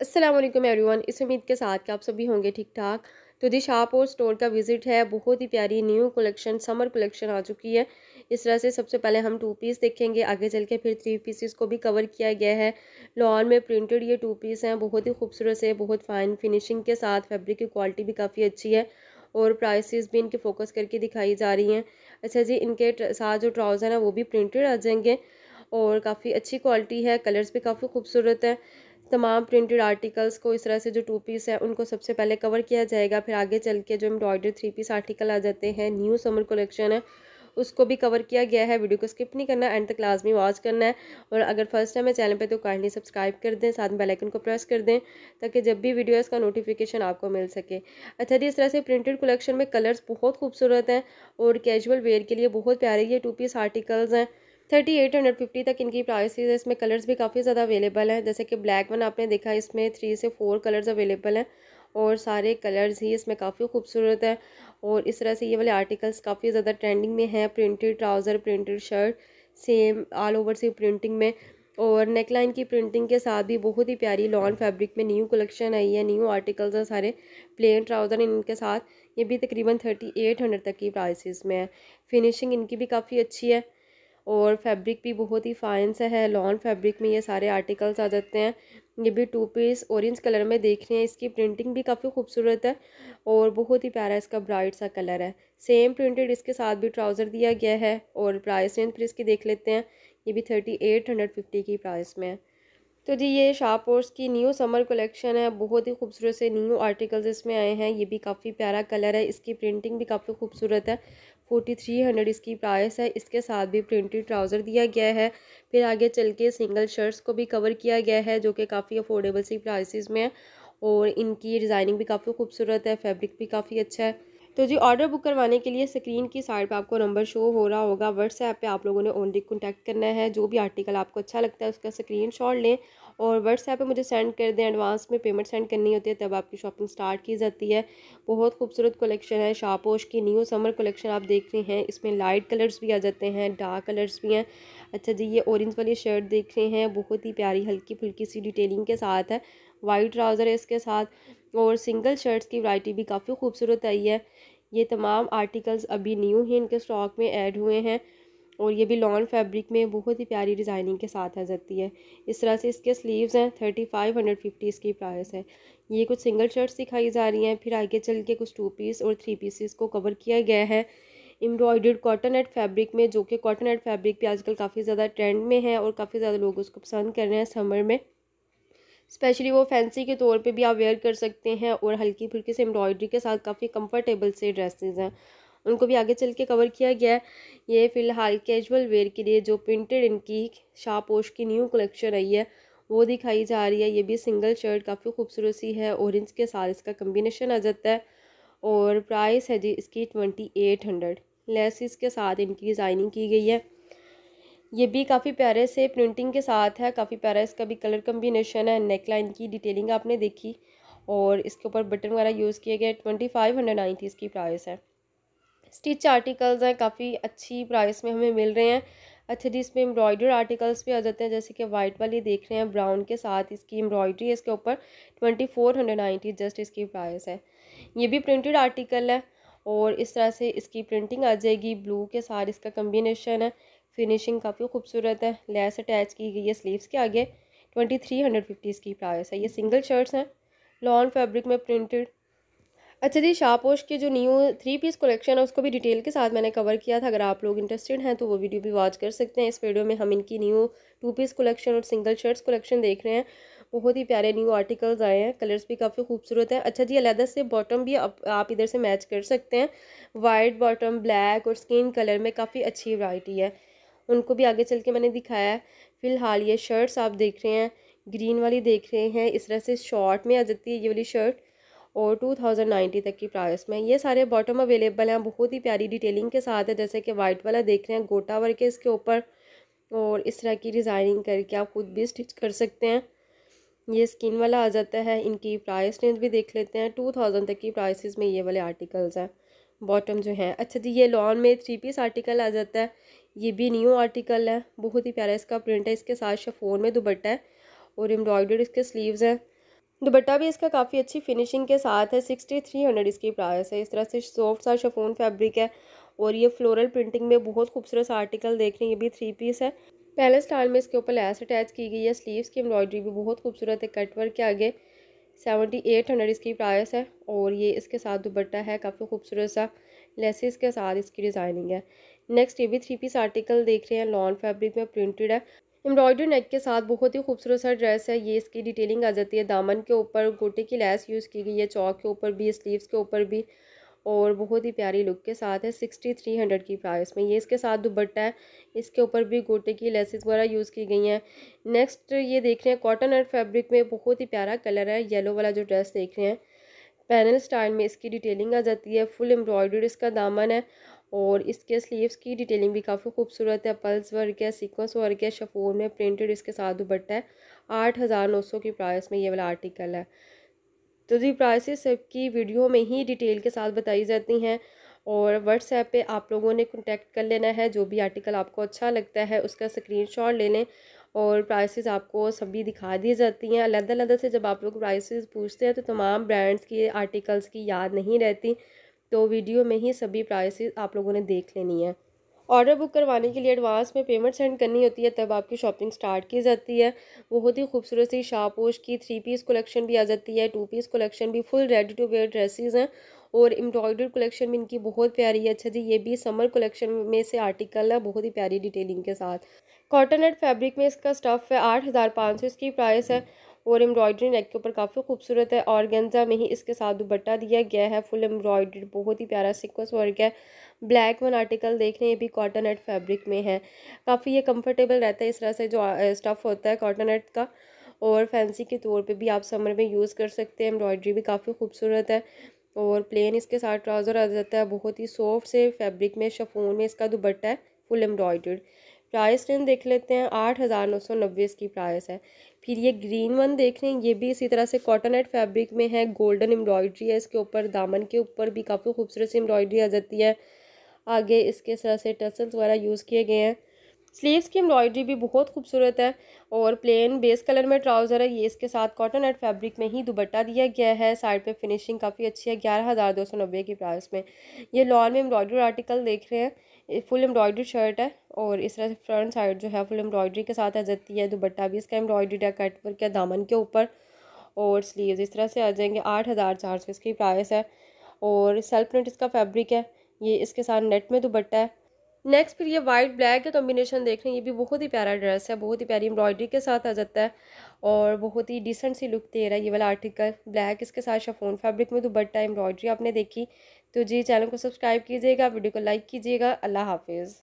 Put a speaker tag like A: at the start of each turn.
A: Aslam everyone इस उम्मीद के साथ कि आप सभी होंगे ठीक ठाक तो जी और स्टोर का विज़िट है बहुत ही प्यारी न्यू कलेक्शन समर कलेक्शन आ चुकी है इस तरह से सबसे पहले हम टू पीस देखेंगे आगे चल के फिर थ्री पीसेस को भी कवर किया गया है लॉन में प्रिंटेड ये टू पीस हैं बहुत ही खूबसूरत से बहुत फाइन फिनिशिंग के साथ फैब्रिक की क्वालिटी भी काफ़ी अच्छी है और प्राइसेस भी इनके फोकस करके दिखाई जा रही हैं अच्छा जी इनके साथ जो ट्राउज़र हैं वो भी प्रिंटेड आ जाएंगे और काफ़ी अच्छी क्वालिटी है कलर्स भी काफ़ी खूबसूरत हैं तमाम प्रिंटेड आर्टिकल्स को इस तरह से जो टू पीस है उनको सबसे पहले कवर किया जाएगा फिर आगे चल के जो एम्ब्रॉयडरी थ्री पीस आर्टिकल आ जाते हैं न्यू समर कलेक्शन है उसको भी कवर किया गया है वीडियो को स्किप नहीं करना एंड तक क्लास में वॉच करना है और अगर फर्स्ट टाइम है चैनल पे तो काइंडली सब्सक्राइब कर दें साथ में बेल आइकन को प्रेस कर दें ताकि जब भी वीडियो का नोटिफिकेशन आपको मिल सके अच्छा जी इस तरह से प्रिंटेड कलेक्शन में कलर्स बहुत खूबसूरत हैं और कैजुअल वेयर के लिए बहुत प्यारे ये टू पीस आर्टिकल्स हैं थर्टी एट हंड्रेड फिफ्टी तक इनकी प्राइसेस है इसमें कलर्स भी काफ़ी ज़्यादा अवेलेबल हैं जैसे कि ब्लैक वन आपने देखा इसमें थ्री से फोर कलर्स अवेलेबल हैं और सारे कलर्स ही इसमें काफ़ी खूबसूरत है और इस तरह से ये वाले आर्टिकल्स काफ़ी ज़्यादा ट्रेंडिंग में हैं printed trouser printed shirt same all over से प्रिंटिंग में और नेकलाइन की प्रिंटिंग के साथ भी बहुत ही प्यारी लॉन फैब्रिक में न्यू कलेक्शन आई है न्यू आर्टिकल्स हैं सारे प्लेन ट्राउज़र इनके साथ ये भी तकरीबन थर्टी एट हंड्रेड तक की प्राइसेस में है फिनिशिंग इनकी भी काफ़ी अच्छी है और फैब्रिक भी बहुत ही फ़ाइन सा है लॉन फैब्रिक में ये सारे आर्टिकल्स आ जाते हैं ये भी टू पीस ऑरेंज कलर में देख रहे हैं इसकी प्रिंटिंग भी काफ़ी खूबसूरत है और बहुत ही प्यारा इसका ब्राइट सा कलर है सेम प्रिंटेड इसके साथ भी ट्राउज़र दिया गया है और प्राइस रेंज फिर इसकी देख लेते हैं ये भी थर्टी एट हंड्रेड फिफ्टी की प्राइस में है तो जी ये शाहपोर्स की न्यू समर कलेक्शन है बहुत ही खूबसूरत से न्यू आर्टिकल्स इसमें आए हैं ये भी काफ़ी प्यारा कलर है इसकी प्रिंटिंग भी काफ़ी खूबसूरत है फोर्टी थ्री हंड्रेड इसकी प्राइस है इसके साथ भी प्रिंटेड ट्राउज़र दिया गया है फिर आगे चल के सिंगल शर्ट्स को भी कवर किया गया है जो कि काफ़ी अफोर्डेबल सी प्राइसेस में है और इनकी डिज़ाइनिंग भी काफ़ी खूबसूरत है फैब्रिक भी काफ़ी अच्छा है तो जी ऑर्डर बुक करवाने के लिए स्क्रीन की साइड पे आपको नंबर शो हो रहा होगा व्हाट्सएप पे आप लोगों ने ओनली कॉन्टैक्ट करना है जो भी आर्टिकल आपको अच्छा लगता है उसका स्क्रीनशॉट लें और व्हाट्सएप पे मुझे सेंड कर दें एडवांस में पेमेंट सेंड करनी होती है तब आपकी शॉपिंग स्टार्ट की जाती है बहुत खूबसूरत कलेक्शन है शापोश की न्यू समर कलेक्शन आप देख रहे हैं इसमें लाइट कलर्स भी आ जाते हैं डार्क कलर्स भी हैं अच्छा जी ये ऑरेंज वाली शर्ट देख रहे हैं बहुत ही प्यारी हल्की फुल्की सी डिटेलिंग के साथ है वाइट ट्राउज़र है इसके साथ और सिंगल शर्ट्स की वाइटी भी काफ़ी खूबसूरत आई है ये तमाम आर्टिकल्स अभी न्यू ही इनके स्टॉक में ऐड हुए हैं और ये भी लॉन फैब्रिक में बहुत ही प्यारी डिज़ाइनिंग के साथ आ जाती है इस तरह से इसके स्लीव्स हैं थर्टी फाइव हंड्रेड फिफ्टी इसकी प्राइस है ये कुछ सिंगल शर्ट्स दिखाई जा रही हैं फिर आगे चल के कुछ टू पीस और थ्री पीसिस को कवर किया गया है एम्ब्रॉयडर्ड कॉटन एट फैब्रिक में जो कि कॉटन एट फैब्रिक भी आजकल काफ़ी ज़्यादा ट्रेंड में है और काफ़ी ज़्यादा लोग उसको पसंद कर रहे हैं समर में स्पेशली वो फैंसी के तौर पे भी आप वेयर कर सकते हैं और हल्की फुल्की से एम्ब्रॉयडरी के साथ काफ़ी कंफर्टेबल से ड्रेसेस हैं उनको भी आगे चल के कवर किया गया है ये फ़िलहाल कैजुअल वेयर के लिए जो प्रिंटेड इनकी शाहपोश की न्यू कलेक्शन आई है वो दिखाई जा रही है ये भी सिंगल शर्ट काफ़ी खूबसूरत सी है ऑरेंज के साथ इसका कम्बिनेशन आ जाता है और प्राइस है जी इसकी ट्वेंटी एट हंड्रेड लेसिस के साथ इनकी डिज़ाइनिंग की गई है ये भी काफ़ी प्यारे से प्रिंटिंग के साथ है काफ़ी प्यारा इसका भी कलर कम्बिनेशन है नेक लाइन की डिटेलिंग आपने देखी और इसके ऊपर बटन वगैरह यूज़ किए गए ट्वेंटी फाइव हंड्रेड नाइन्टी इसकी प्राइस है स्टिच आर्टिकल्स हैं काफ़ी अच्छी प्राइस में हमें मिल रहे हैं अच्छा जी इसमें एम्ब्रॉयडर आर्टिकल्स भी आ जाते हैं जैसे कि वाइट वाली देख रहे हैं ब्राउन के साथ इसकी एम्ब्रॉयडरी है इसके ऊपर twenty four hundred ninety just इसकी प्राइस है ये भी प्रिंटेड आर्टिकल है और इस तरह से इसकी प्रिंटिंग आ जाएगी ब्लू के साथ इसका कम्बिनेशन है फिनिशिंग काफ़ी खूबसूरत है लेस अटैच की गई है स्लीवस के आगे ट्वेंटी थ्री हंड्रेड फिफ्टी इसकी प्राइस है ये सिंगल शर्ट्स हैं लॉन्ग फैब्रिक में प्रिंटेड अच्छा जी शाहपोश के जो न्यू थ्री पीस कलेक्शन है उसको भी डिटेल के साथ मैंने कवर किया था अगर आप लोग इंटरेस्टेड हैं तो वो वीडियो भी वॉच कर सकते हैं इस वीडियो में हम इनकी न्यू टू पीस कलेक्शन और सिंगल शर्ट्स कलेक्शन देख रहे हैं बहुत ही प्यारे न्यू आर्टिकल्स आए हैं कलर्स भी काफ़ी खूबसूरत हैं अच्छा जी अलहदा से बॉटम भी आप, आप इधर से मैच कर सकते हैं वाइट बॉटम ब्लैक और स्किन कलर में काफ़ी अच्छी वाइटी है उनको भी आगे चल के मैंने दिखाया है फ़िलहाल ये शर्ट्स आप देख रहे हैं ग्रीन वाली देख रहे हैं इस तरह से शॉर्ट में आ जाती है ये वाली शर्ट और टू थाउजेंड नाइन्टी तक की प्राइस में ये सारे बॉटम अवेलेबल हैं बहुत ही प्यारी डिटेलिंग के साथ है जैसे कि वाइट वाला देख रहे हैं गोटा वर्क है इसके ऊपर और इस तरह की डिज़ाइनिंग करके आप खुद भी स्टिच कर सकते हैं ये स्किन वाला आ जाता है इनकी प्राइस रेंज भी देख लेते हैं टू थाउजेंड तक की प्राइसेस में ये वाले आर्टिकल्स हैं बॉटम जो हैं अच्छा जी ये लॉन में थ्री पीस आर्टिकल आ जाता है ये भी न्यू आर्टिकल है बहुत ही प्यारा इसका प्रिंट है इसके साथ शफोन में दुबट्टा है और एम्ब्रॉयडर्ड इसके स्लीव्स हैं दुपट्टा भी इसका काफ़ी अच्छी फिनिशिंग के साथ है सिक्सटी थ्री हंड्रेड इसकी प्राइस है इस तरह से सॉफ्ट सा शफोन फैब्रिक है और ये फ्लोरल प्रिंटिंग में बहुत खूबसूरत सा आर्टिकल देख रहे हैं ये भी थ्री पीस है पहले स्टाइल में इसके ऊपर लैस अटैच की गई है स्लीव्स की एम्ब्रॉयडरी भी बहुत खूबसूरत है कटवर्क के आगे सेवेंटी एट हंड्रेड इसकी प्राइस है और ये इसके साथ दुपट्टा है काफ़ी खूबसूरत सा लेसिस के साथ इसकी डिज़ाइनिंग है नेक्स्ट ये भी थ्री पीस आर्टिकल देख रहे हैं लॉन फैब्रिक में प्रिंटेड है एम्ब्रॉयडरी नेक के साथ बहुत ही खूबसूरत सा ड्रेस है ये इसकी डिटेलिंग आ जाती है दामन के ऊपर गोटे की लैस यूज़ की गई है चौक के ऊपर भी स्लीव्स के ऊपर भी और बहुत ही प्यारी लुक के साथ है सिक्सटी थ्री हंड्रेड की प्राइस में ये इसके साथ दुबट्टा है इसके ऊपर भी गोटे की लेसिस वगैरह यूज़ की गई हैं नेक्स्ट ये देख रहे हैं कॉटन एंड फैब्रिक में बहुत ही प्यारा कलर है येलो वाला जो ड्रेस देख रहे हैं पैनल स्टाइल में इसकी डिटेलिंग आ जाती है फुल एम्ब्रॉयडरी इसका दामन है और इसके स्लीव्स की डिटेलिंग भी काफ़ी खूबसूरत है पल्स वर्क है सिक्वेंस वर्क है शफोर में प्रिंटेड इसके साथ दुबट्टा है आठ हज़ार नौ सौ की प्राइस में ये वाला आर्टिकल है तो जी प्राइसेस सबकी वीडियो में ही डिटेल के साथ बताई जाती हैं और व्हाट्सएप पे आप लोगों ने कॉन्टैक्ट कर लेना है जो भी आर्टिकल आपको अच्छा लगता है उसका स्क्रीन ले लें और प्राइसेस आपको सभी दिखा दी जाती हैं अलग अलग से जब आप लोग प्राइसेस पूछते हैं तो तमाम ब्रांड्स की आर्टिकल्स की याद नहीं रहती तो वीडियो में ही सभी प्राइसेस आप लोगों ने देख लेनी है ऑर्डर बुक करवाने के लिए एडवांस में पेमेंट सेंड करनी होती है तब आपकी शॉपिंग स्टार्ट की जाती है बहुत ही खूबसूरत सी शापोश की थ्री पीस कलेक्शन भी आ जाती है टू पीस कलेक्शन भी full ready to wear dresses हैं और एम्ब्रॉयडर्ड कलेक्शन भी इनकी बहुत प्यारी है अच्छा जी ये भी समर कलेक्शन में से आर्टिकल है बहुत ही प्यारी डिटेलिंग के साथ कॉटन एड फैब्रिक में इसका स्टफ़ है आठ हज़ार पाँच सौ इसकी प्राइस है और एम्ब्रॉयडरी नेक के ऊपर काफ़ी खूबसूरत है गेंजा में ही इसके साथ दुबट्टा दिया गया है फुल एम्ब्रॉयडरी बहुत ही प्यारा सिक्वेंस वर्क है ब्लैक वन आर्टिकल देख रहे हैं भी कॉटन एड फैब्रिक में है काफ़ी ये कंफर्टेबल रहता है इस तरह से जो स्टफ़ होता है कॉटन एड का और फैंसी के तौर पे भी आप समर में यूज़ कर सकते हैं एम्ब्रॉयडरी भी काफ़ी खूबसूरत है और प्लेन इसके साथ ट्राउज़र आ जाता है बहुत ही सॉफ्ट से फैब्रिक में शफोन में इसका दुबट्टा है फुल एम्ब्रॉयडर्ड प्राइस रेंज देख लेते हैं आठ हज़ार नौ सौ नब्बे इसकी प्राइस है फिर ये ग्रीन वन देख रहे हैं ये भी इसी तरह से कॉटन एट फैब्रिक में है गोल्डन एम्ब्रॉयड्री है इसके ऊपर दामन के ऊपर भी काफ़ी खूबसूरत सी एम्ब्रॉयड्री आ जाती है आगे इसके तरह से टसल्स वगैरह यूज़ किए गए हैं स्लीव्स की एम्ब्रॉयड्री भी बहुत खूबसूरत है और प्लेन बेस कलर में ट्राउज़र है ये इसके साथ कॉटन एड फैब्रिक में ही दुपट्टा दिया गया है साइड पे फिनिशिंग काफ़ी अच्छी है ग्यारह हज़ार दो सौ नब्बे की प्राइस में ये लॉन में एम्ब्रॉयड्री आर्टिकल देख रहे हैं फुल एम्ब्रॉयडरी शर्ट है और इस तरह से फ्रंट साइड जो है फुल एम्ब्रॉयडरी के साथ आ जाती है दुपट्टा भी इसका एम्ब्रॉयडरी है कट वर्क या दामन के ऊपर और स्लीव्स इस तरह से आ जाएंगे आठ हज़ार चार सौ इसकी प्राइस है और सेल्फ प्रिंट इसका फैब्रिक है ये इसके साथ नेट में दुपट्टा है नेक्स्ट फिर ये वाइट ब्लैक का कम्बिनेशन देख रहे हैं ये भी बहुत ही प्यारा ड्रेस है बहुत ही प्यारी एम्ब्रॉयडरी के साथ आ जाता है और बहुत ही डिसेंट सी लुक दे रहा है ये वाला आर्टिकल ब्लैक इसके साथ शफोन फैब्रिक में बट्टा एम्ब्रॉयडरी आपने देखी तो जी चैनल को सब्सक्राइब कीजिएगा वीडियो को लाइक कीजिएगा अल्लाह हाफिज़